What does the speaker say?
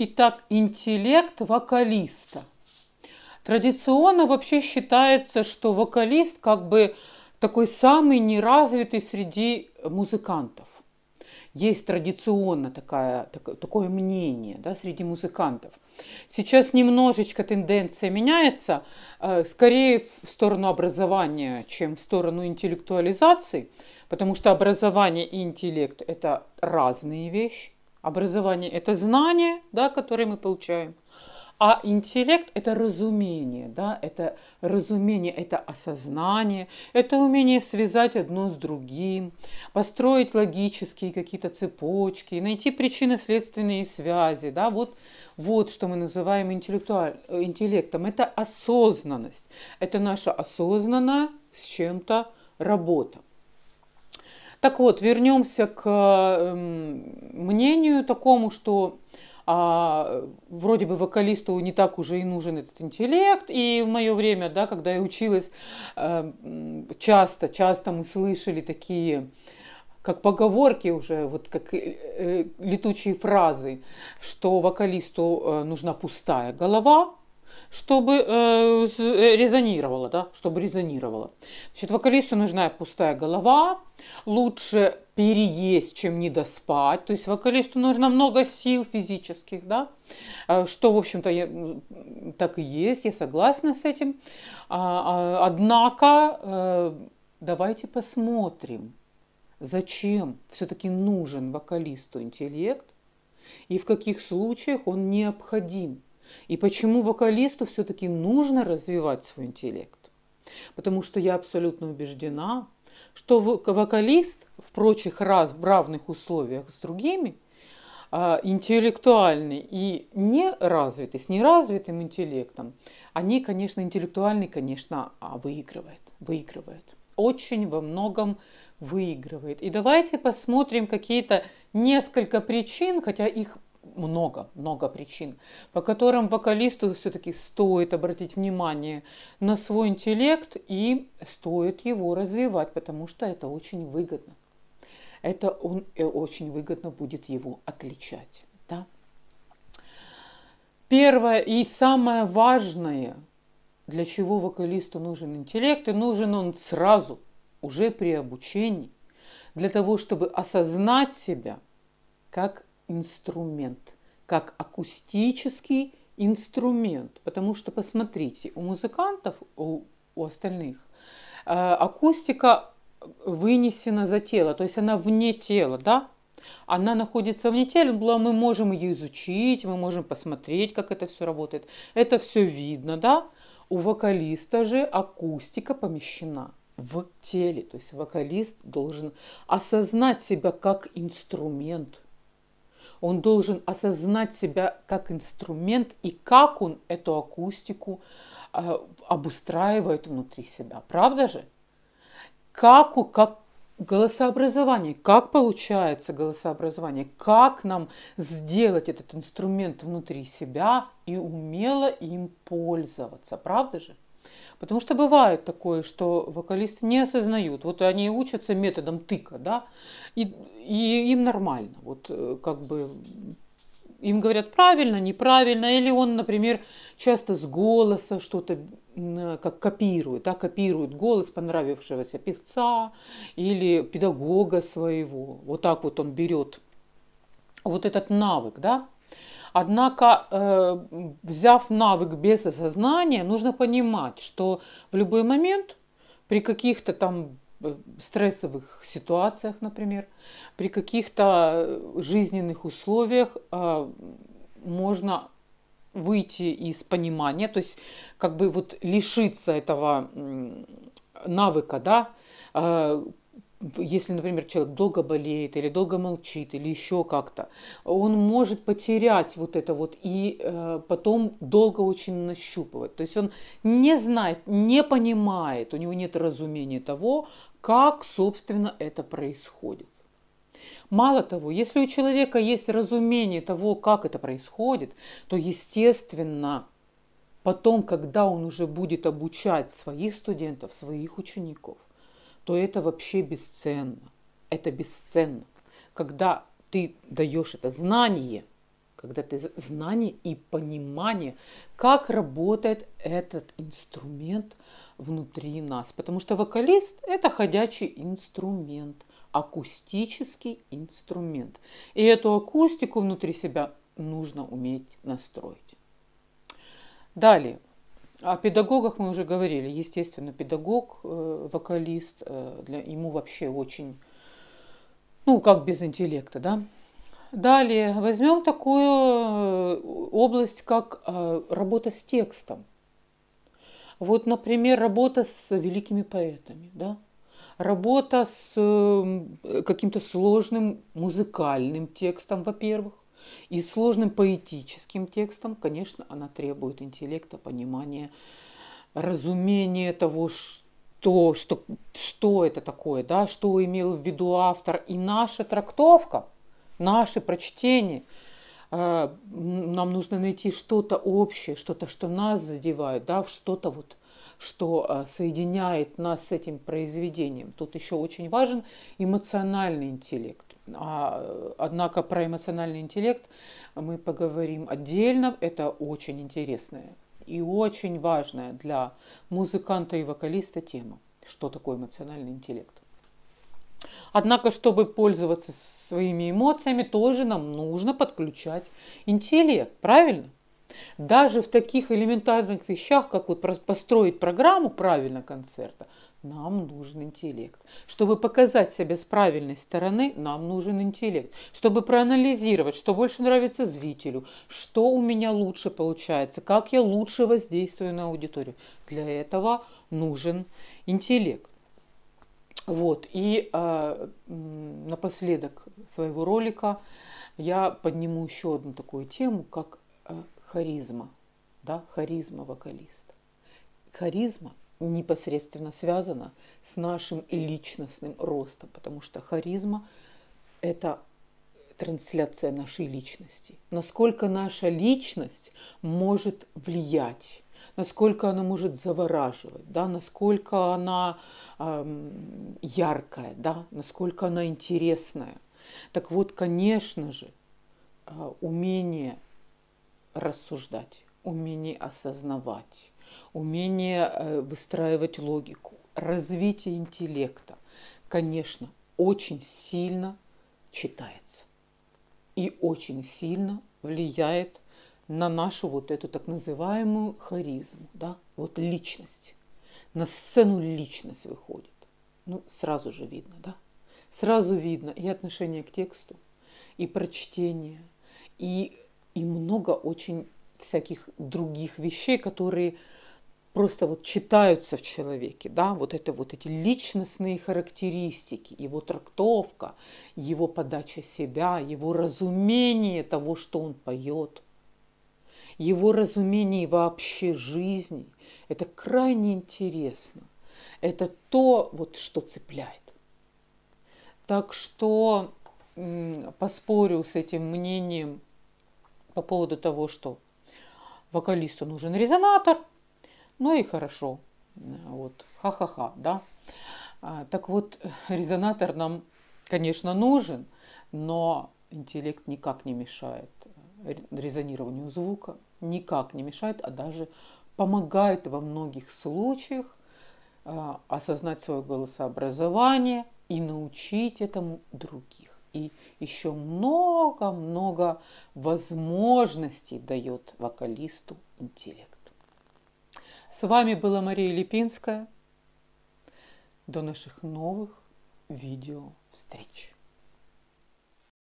Итак, интеллект вокалиста. Традиционно вообще считается, что вокалист как бы такой самый неразвитый среди музыкантов. Есть традиционно такая, так, такое мнение да, среди музыкантов. Сейчас немножечко тенденция меняется, э, скорее в сторону образования, чем в сторону интеллектуализации, потому что образование и интеллект – это разные вещи. Образование – это знание, да, которое мы получаем. А интеллект – это разумение, да, это разумение, это осознание, это умение связать одно с другим, построить логические какие-то цепочки, найти причинно-следственные связи, да, вот, вот что мы называем интеллектуаль... Э, интеллектом. Это осознанность, это наша осознанная с чем-то работа. Так вот, вернемся к эм, мнению такому, что а, вроде бы вокалисту не так уже и нужен этот интеллект. И в мое время, да, когда я училась, эм, часто, часто мы слышали такие как поговорки уже, вот как э, э, летучие фразы, что вокалисту э, нужна пустая голова, чтобы э, э, резонировало, да, чтобы резонировало. Значит, вокалисту нужна пустая голова, лучше переесть, чем не доспать. То есть вокалисту нужно много сил физических, да, э, что, в общем-то, так и есть, я согласна с этим. А, а, однако, э, давайте посмотрим, зачем все-таки нужен вокалисту интеллект и в каких случаях он необходим. И почему вокалисту все-таки нужно развивать свой интеллект? Потому что я абсолютно убеждена, что вокалист в прочих раз, в равных условиях с другими а, интеллектуальный и неразвитый, с неразвитым интеллектом, они, конечно, интеллектуальный, конечно, а, выигрывает, выигрывает. Очень во многом выигрывает. И давайте посмотрим какие-то несколько причин, хотя их много, много причин, по которым вокалисту все-таки стоит обратить внимание на свой интеллект и стоит его развивать, потому что это очень выгодно. Это он э, очень выгодно будет его отличать. Да? Первое и самое важное, для чего вокалисту нужен интеллект, и нужен он сразу, уже при обучении, для того, чтобы осознать себя как инструмент, как акустический инструмент. Потому что, посмотрите, у музыкантов, у, у остальных, э, акустика вынесена за тело, то есть она вне тела, да? Она находится вне тела, мы можем ее изучить, мы можем посмотреть, как это все работает. Это все видно, да? У вокалиста же акустика помещена в теле. То есть вокалист должен осознать себя как инструмент – он должен осознать себя как инструмент и как он эту акустику э, обустраивает внутри себя. Правда же? Как, у, как голосообразование, как получается голосообразование, как нам сделать этот инструмент внутри себя и умело им пользоваться. Правда же? Потому что бывает такое, что вокалисты не осознают. Вот они учатся методом тыка, да, и, и им нормально. Вот э, как бы им говорят правильно, неправильно, или он, например, часто с голоса что-то э, как копирует, да, копирует голос понравившегося певца или педагога своего. Вот так вот он берет вот этот навык, да, Однако, э, взяв навык без осознания, нужно понимать, что в любой момент при каких-то там э, стрессовых ситуациях, например, при каких-то э, жизненных условиях можно выйти из понимания, то есть как бы вот лишиться этого навыка, да, если, например, человек долго болеет или долго молчит или еще как-то, он может потерять вот это вот и э, потом долго очень нащупывать. То есть он не знает, не понимает, у него нет разумения того, как, собственно, это происходит. Мало того, если у человека есть разумение того, как это происходит, то, естественно, потом, когда он уже будет обучать своих студентов, своих учеников, то это вообще бесценно. Это бесценно. Когда ты даешь это знание, когда ты знание и понимание, как работает этот инструмент внутри нас. Потому что вокалист – это ходячий инструмент, акустический инструмент. И эту акустику внутри себя нужно уметь настроить. Далее. О педагогах мы уже говорили. Естественно, педагог, э, вокалист, э, для, ему вообще очень, ну, как без интеллекта, да. Далее возьмем такую э, область, как работа с текстом. Вот, например, работа с великими поэтами, да? работа с каким-то сложным музыкальным текстом, во-первых, и сложным поэтическим текстом, конечно, она требует интеллекта, понимания, разумения того, что, что, что это такое, да, что имел в виду автор. И наша трактовка, наше прочтение. А, нам нужно найти что-то общее, что-то, что нас задевает, да, что-то вот, что а, соединяет нас с этим произведением. Тут еще очень важен эмоциональный интеллект. А, однако про эмоциональный интеллект мы поговорим отдельно. Это очень интересная и очень важная для музыканта и вокалиста тема, что такое эмоциональный интеллект. Однако, чтобы пользоваться своими эмоциями, тоже нам нужно подключать интеллект, правильно? Даже в таких элементарных вещах, как вот построить программу правильно концерта, нам нужен интеллект. Чтобы показать себя с правильной стороны, нам нужен интеллект. Чтобы проанализировать, что больше нравится зрителю, что у меня лучше получается, как я лучше воздействую на аудиторию. Для этого нужен интеллект. Вот. И э, напоследок своего ролика я подниму еще одну такую тему, как э, харизма, да, харизма вокалиста. Харизма непосредственно связана с нашим личностным ростом, потому что харизма – это трансляция нашей личности. Насколько наша личность может влиять насколько она может завораживать, да, насколько она э, яркая, да, насколько она интересная. Так вот, конечно же, э, умение рассуждать, умение осознавать, умение э, выстраивать логику, развитие интеллекта, конечно, очень сильно читается и очень сильно влияет на нашу вот эту так называемую харизму, да, вот личность. На сцену личность выходит. Ну, сразу же видно, да? Сразу видно и отношение к тексту, и прочтение, и, и много очень всяких других вещей, которые просто вот читаются в человеке, да, вот это вот эти личностные характеристики, его трактовка, его подача себя, его разумение того, что он поет – его разумений вообще жизни. Это крайне интересно. Это то, вот, что цепляет. Так что поспорю с этим мнением по поводу того, что вокалисту нужен резонатор, ну и хорошо, вот, ха-ха-ха, да. А, так вот, резонатор нам, конечно, нужен, но интеллект никак не мешает э, резонированию звука, никак не мешает, а даже помогает во многих случаях а, осознать свое голосообразование и научить этому других. И еще много-много возможностей дает вокалисту интеллект. С вами была Мария Липинская. До наших новых видео встреч.